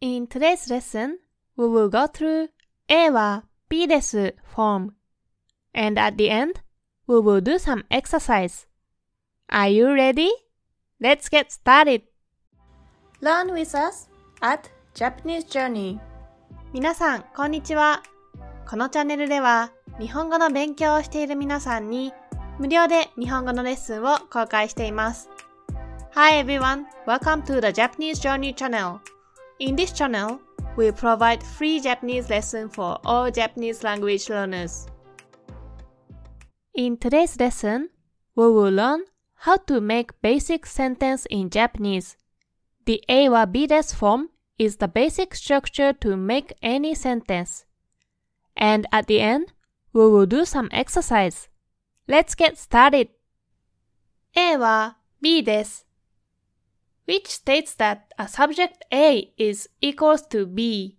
In today's lesson, we will go through A は B です form. And at the end, we will do some exercise. Are you ready? Let's get started! Learn with us at Japanese Journey. みなさん、こんにちは。このチャンネルでは、日本語の勉強をしている皆さんに、無料で日本語のレッスンを公開しています。Hi everyone, welcome to the Japanese Journey Channel. In this channel, we provide free Japanese lesson for all Japanese language learners. In today's lesson, we will learn how to make basic sentence in Japanese. The A wa B des form is the basic structure to make any sentence. And at the end, we will do some exercise. Let's get started. A wa B des which states that a subject A is equals to B.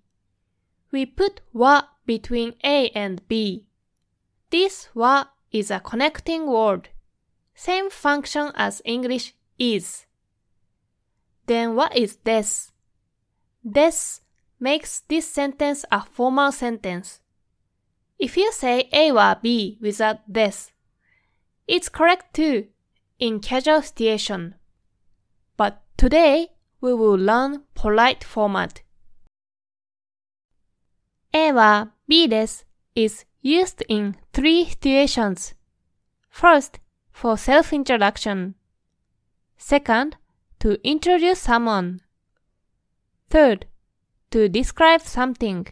We put wa between A and B. This wa is a connecting word, same function as English is. Then what is this? This makes this sentence a formal sentence. If you say A wa B without this, it's correct too in casual situation. But Today, we will learn polite format. B B です is used in three situations. First, for self-introduction. Second, to introduce someone. Third, to describe something.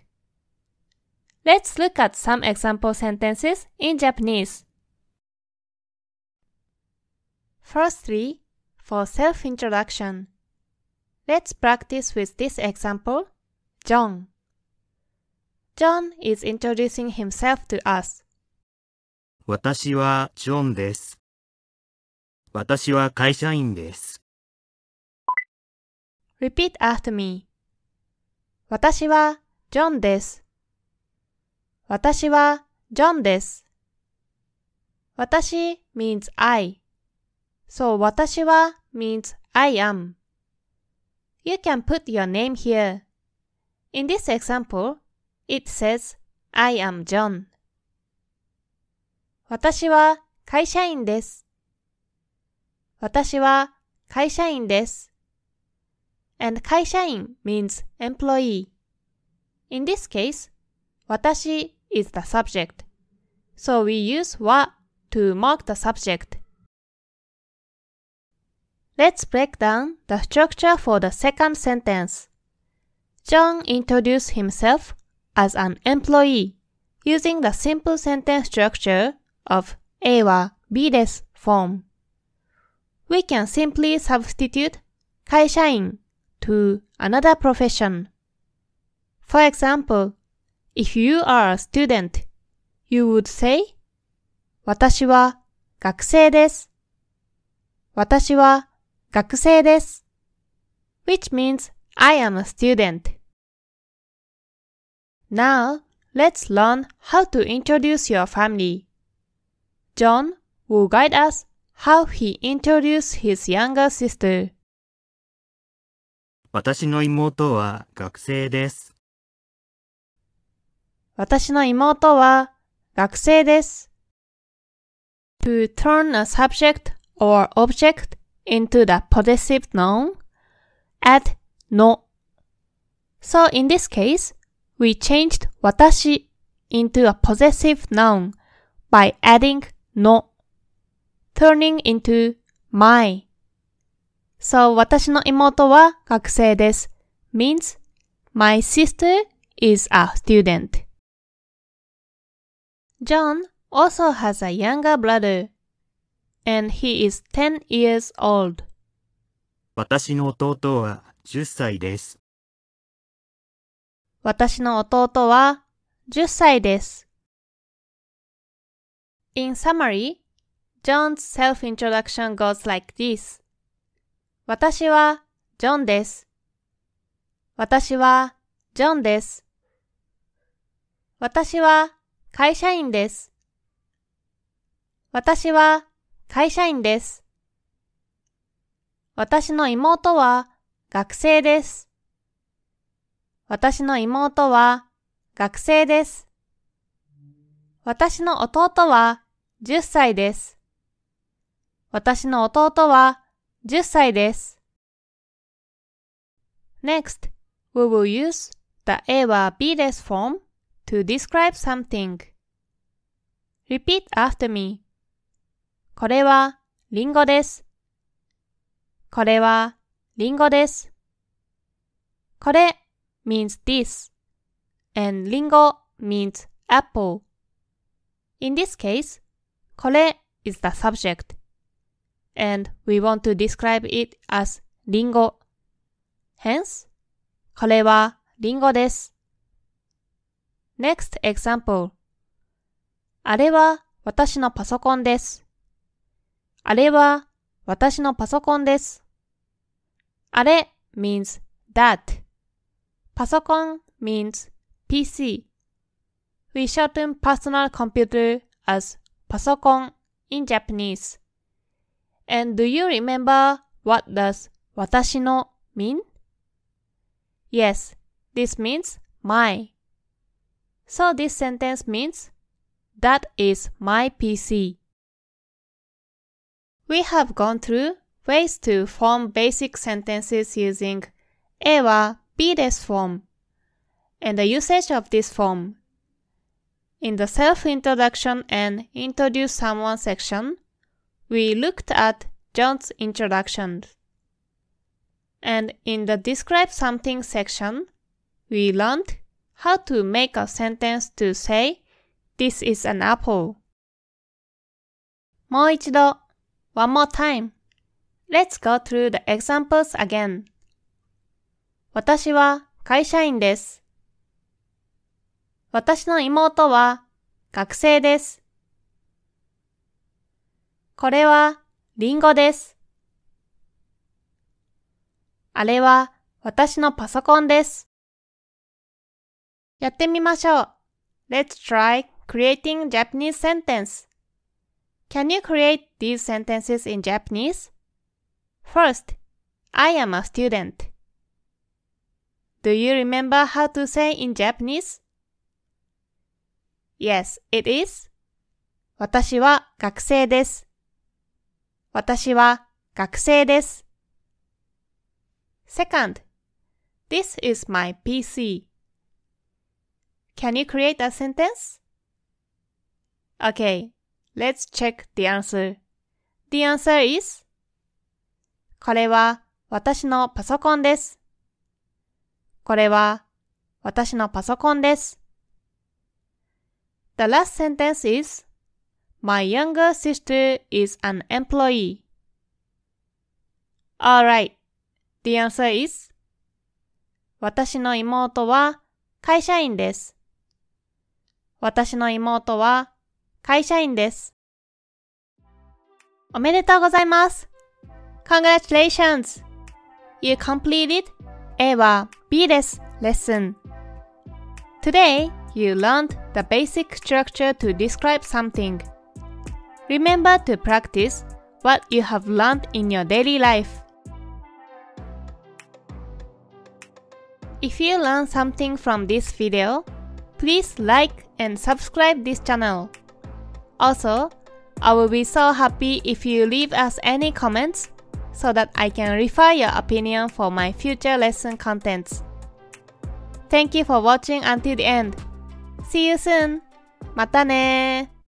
Let's look at some example sentences in Japanese. Firstly, for self-introduction. Let's practice with this example, John. John is introducing himself to us. 私はジョンです。私は会社員です。Repeat after me. 私はジョンです。私はジョンです。私 means I. So 私は means I am. You can put your name here. In this example, it says I am John. 私は会社員です。私は会社員です。And 会社員 means employee. In this case, 私 is the subject. So we use wa to mark the subject. Let's break down the structure for the second sentence. John introduced himself as an employee using the simple sentence structure of B B です form. We can simply substitute 会社員 to another profession. For example, if you are a student, you would say 私は学生です。私は学生です。which means I am a student. Now, let's learn how to introduce your family. John will guide us how he introduced his younger sister. 私の妹は学生です。私の妹は学生です。To turn a subject or object into the possessive noun at no. So in this case, we changed watashi into a possessive noun by adding no, turning into my. So 私の妹は学生です means my sister is a student. John also has a younger brother. and he is 10 years old. 私の弟は10歳です。私の弟は10歳です。In summary, John's self-introduction goes like this. 私はジョンです。私はジョンです。私は会社員です。私は会社員です。私の妹は学生です。私の妹は学生です。私の弟は10歳です。私の弟は10歳です。Next, we will use the A は B です form to describe something. Repeat after me. これはリンゴです。これはリンゴです。これ means this and リンゴ means apple. In this case, これ is the subject and we want to describe it as リンゴ Hence, これはリンゴです。Next example あれは私のパソコンです。あれは私のパソコンです。あれ means that. パソコン means PC. We shorten personal computer as パソコン in Japanese. And do you remember what does 私の mean? Yes, this means my. So this sentence means that is my PC. We have gone through ways to form basic sentences using ewa be form and the usage of this form. In the self-introduction and introduce someone section, we looked at John's introduction. And in the describe something section, we learned how to make a sentence to say, This is an apple. もう一度 one more time. Let's go through the examples again. 私は会社員です。私の妹は学生です。これはリンゴです。あれは私のパソコンです。やってみましょう。Let's try creating Japanese sentence. Can you create these sentences in Japanese? First, I am a student. Do you remember how to say in Japanese? Yes, it is. 私は学生です。私は学生です。Second, this is my PC. Can you create a sentence? Okay, Let's check the answer. The answer is これは私のパソコンです。これは私のパソコンです。The last sentence is My younger sister is an employee. Alright. The answer is 私の妹は会社員です。私の妹は会社員です。おめでとうございます。Congratulations! You completed A は B です。Lesson. Today, you learned the basic structure to describe something. Remember to practice what you have learned in your daily life. If you learn something from this video, please like and subscribe this channel. Also, I will be so happy if you leave us any comments so that I can refer your opinion for my future lesson contents. Thank you for watching until the end. See you soon! またね